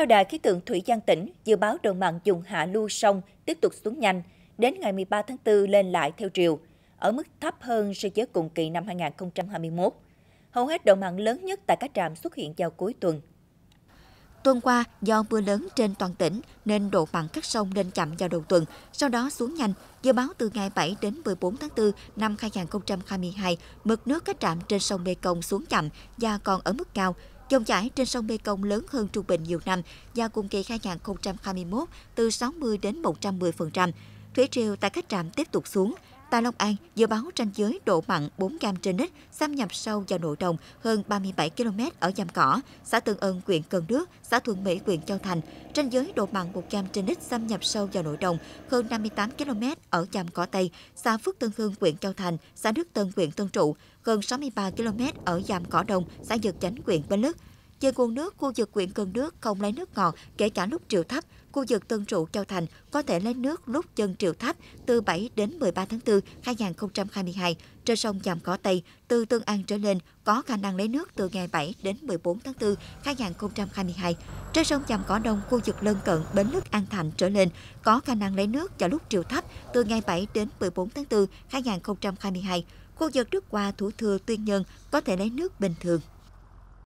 Theo Đài khí tượng Thủy văn tỉnh, dự báo độ mặn dùng hạ lưu sông tiếp tục xuống nhanh, đến ngày 13 tháng 4 lên lại theo triều, ở mức thấp hơn so với cùng kỳ năm 2021. Hầu hết độ mặn lớn nhất tại các trạm xuất hiện vào cuối tuần. Tuần qua, do mưa lớn trên toàn tỉnh nên độ mặn các sông lên chậm vào đầu tuần, sau đó xuống nhanh. Dự báo từ ngày 7 đến 14 tháng 4 năm 2022, mực nước các trạm trên sông Mê Công xuống chậm và còn ở mức cao, Dòng chảy trên sông Mê Công lớn hơn trung bình nhiều năm và cùng kỳ 2021 từ 60 đến 110%. Thủy triều tại các trạm tiếp tục xuống, Tại Long An, dự báo ranh giới độ mặn 4 gam trên lít xâm nhập sâu vào nội đồng hơn 37 km ở Giam Cỏ, xã Tương Ân, huyện Cần Đước, xã Thuận Mỹ, huyện Châu Thành. Ranh giới độ mặn 1 gam trên lít xâm nhập sâu vào nội đồng hơn 58 km ở Giam Cỏ Tây, xã Phước Tân Hương, huyện Châu Thành, xã Đức Tân, huyện Tân Trụ, gần 63 km ở Giam Cỏ Đông, xã Dược Chánh, huyện Bến Lức về nguồn nước, khu vực quyện Cần Đước không lấy nước ngọt kể cả lúc triều thấp. Khu vực Tân Trụ Châu Thành có thể lấy nước lúc chân triều thấp từ 7 đến 13 tháng 4 2022. Trên sông Chàm Cỏ Tây, từ Tương An trở lên có khả năng lấy nước từ ngày 7 đến 14 tháng 4 2022. Trên sông Chàm Cỏ Đông, khu vực lân cận Bến Lức An Thạnh trở lên có khả năng lấy nước vào lúc triều thấp từ ngày 7 đến 14 tháng 4 2022. Khu vực Đức Hòa, Thủ Thừa, Tuyên Nhân có thể lấy nước bình thường.